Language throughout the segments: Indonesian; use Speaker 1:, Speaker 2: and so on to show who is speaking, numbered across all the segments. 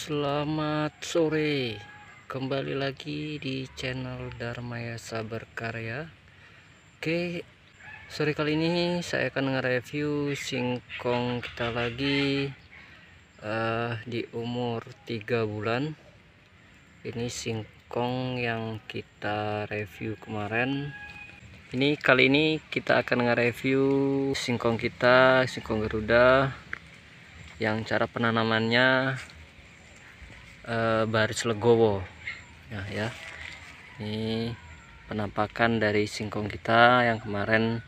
Speaker 1: Selamat sore Kembali lagi di channel Sabar Berkarya Oke Sore kali ini saya akan nge-review singkong kita lagi uh, Di umur 3 bulan Ini singkong yang kita review kemarin Ini kali ini kita akan nge-review singkong kita Singkong Garuda yang cara penanamannya Eh, baris legowo nah, ya ini penampakan dari singkong kita yang kemarin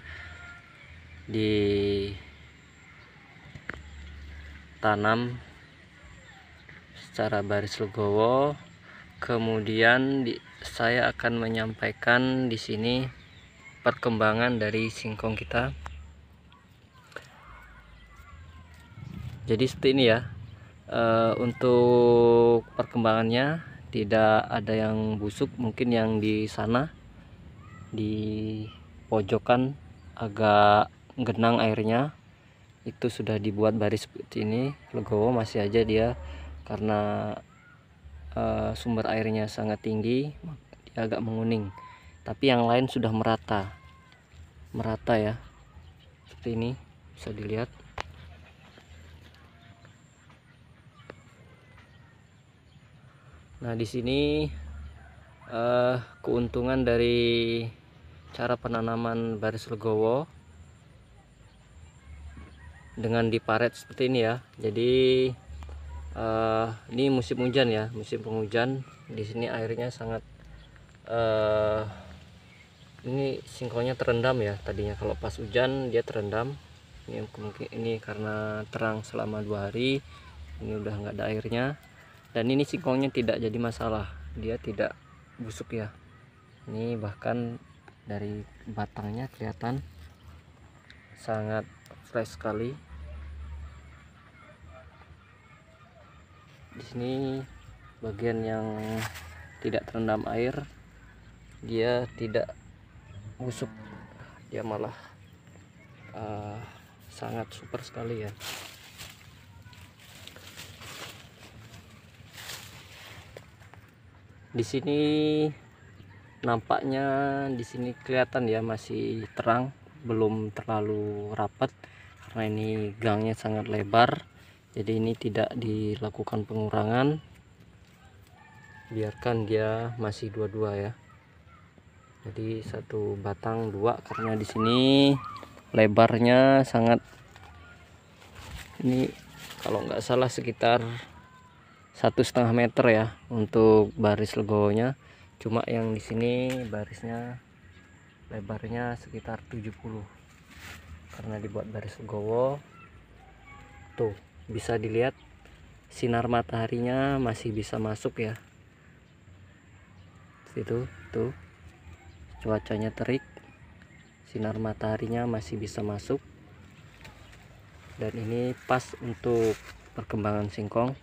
Speaker 1: ditanam secara baris legowo kemudian di, saya akan menyampaikan di sini perkembangan dari singkong kita jadi seperti ini ya uh, untuk perkembangannya tidak ada yang busuk mungkin yang di sana di pojokan agak genang airnya itu sudah dibuat baris seperti ini legowo masih aja dia karena uh, sumber airnya sangat tinggi dia agak menguning tapi yang lain sudah merata merata ya seperti ini bisa dilihat Nah, di sini uh, keuntungan dari cara penanaman baris legowo dengan diparet seperti ini ya. Jadi uh, ini musim hujan ya, musim penghujan. Di sini airnya sangat uh, ini singkongnya terendam ya. Tadinya kalau pas hujan dia terendam. Ini mungkin ini karena terang selama dua hari. Ini udah nggak ada airnya dan ini singkongnya tidak jadi masalah dia tidak busuk ya ini bahkan dari batangnya kelihatan sangat fresh sekali di sini bagian yang tidak terendam air dia tidak busuk dia malah uh, sangat super sekali ya di sini nampaknya di sini kelihatan ya masih terang belum terlalu rapat karena ini gangnya sangat lebar jadi ini tidak dilakukan pengurangan biarkan dia masih dua-dua ya jadi satu batang dua karena di sini lebarnya sangat ini kalau nggak salah sekitar satu setengah meter ya untuk baris legonya cuma yang di sini barisnya lebarnya sekitar 70 karena dibuat baris legowo tuh bisa dilihat sinar mataharinya masih bisa masuk ya itu tuh cuacanya terik sinar mataharinya masih bisa masuk dan ini pas untuk perkembangan singkong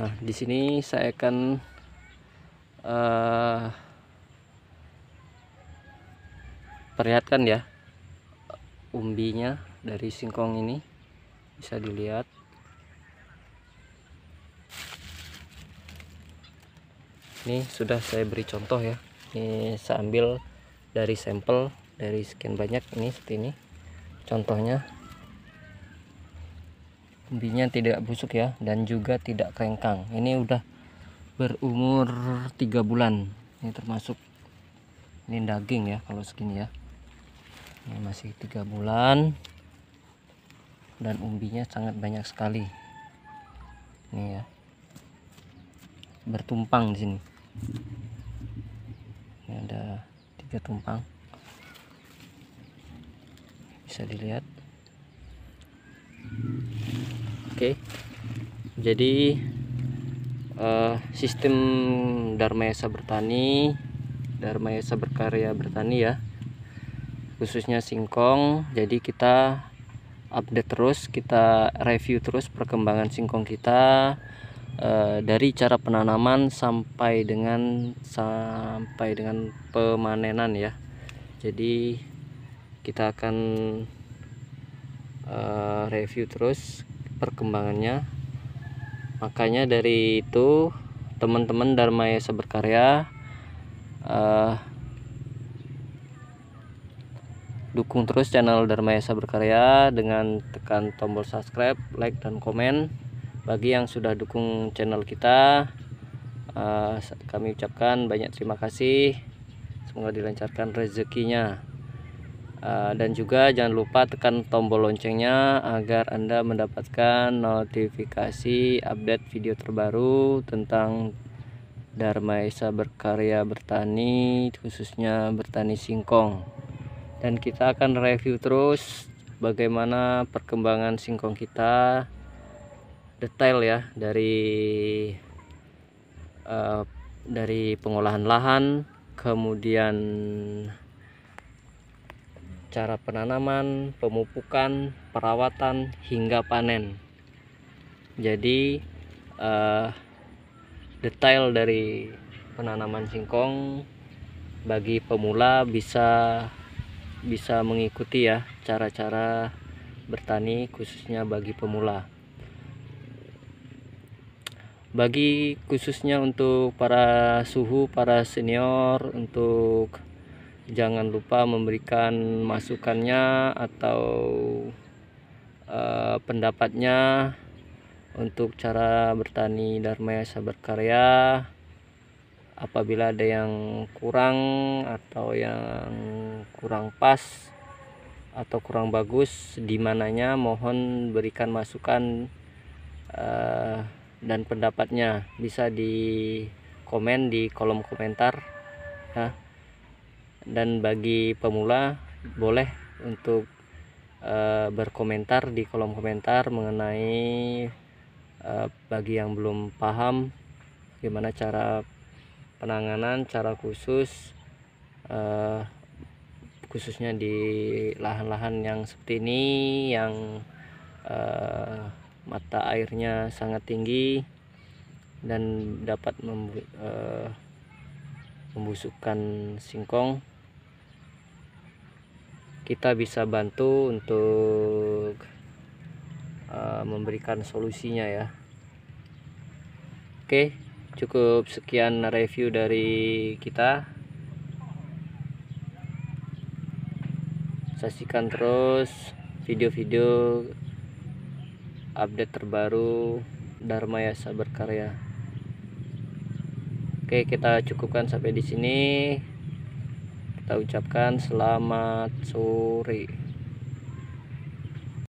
Speaker 1: Nah, di sini saya akan uh, perlihatkan ya umbinya dari singkong ini. Bisa dilihat. Ini sudah saya beri contoh ya. Ini saya ambil dari sampel dari sekian banyak ini seperti ini. Contohnya umbinya tidak busuk ya dan juga tidak kerengkang ini udah berumur tiga bulan ini termasuk ini daging ya kalau segini ya ini masih tiga bulan dan umbinya sangat banyak sekali ini ya bertumpang di sini ini ada tiga tumpang bisa dilihat okay. jadi uh, sistem Dharma Yasa bertani Dharma Yasa berkarya bertani ya khususnya singkong jadi kita update terus kita review terus perkembangan singkong kita uh, dari cara penanaman sampai dengan sampai dengan pemanenan ya jadi kita akan uh, review terus perkembangannya makanya dari itu teman-teman Dharma Yasa berkarya uh, dukung terus channel Dharma Yasa berkarya dengan tekan tombol subscribe like dan komen bagi yang sudah dukung channel kita uh, kami ucapkan banyak terima kasih semoga dilancarkan rezekinya Eh, dan juga jangan lupa tekan tombol loncengnya agar Anda mendapatkan notifikasi update video terbaru tentang Dharma Esa berkarya bertani khususnya bertani singkong dan kita akan review terus bagaimana perkembangan singkong kita detail ya dari uh, dari pengolahan lahan kemudian cara penanaman, pemupukan, perawatan hingga panen. Jadi uh, detail dari penanaman singkong bagi pemula bisa bisa mengikuti ya cara-cara bertani khususnya bagi pemula. Bagi khususnya untuk para suhu, para senior, untuk jangan lupa memberikan masukannya atau uh, pendapatnya untuk cara bertani Dharma Yasa berkarya apabila ada yang kurang atau yang kurang pas atau kurang bagus di mananya mohon berikan masukan uh, dan pendapatnya bisa di komen di kolom komentar ya dan bagi pemula boleh untuk uh, berkomentar di kolom komentar mengenai uh, bagi yang belum paham gimana cara penanganan cara khusus uh, khususnya di lahan-lahan yang seperti ini yang uh, mata airnya sangat tinggi dan dapat membu membusukkan singkong kita bisa bantu untuk uh, memberikan solusinya ya oke cukup sekian review dari kita saksikan terus video-video update terbaru Dharma Yasa berkarya. Oke, kita cukupkan sampai di sini kita ucapkan selamat sore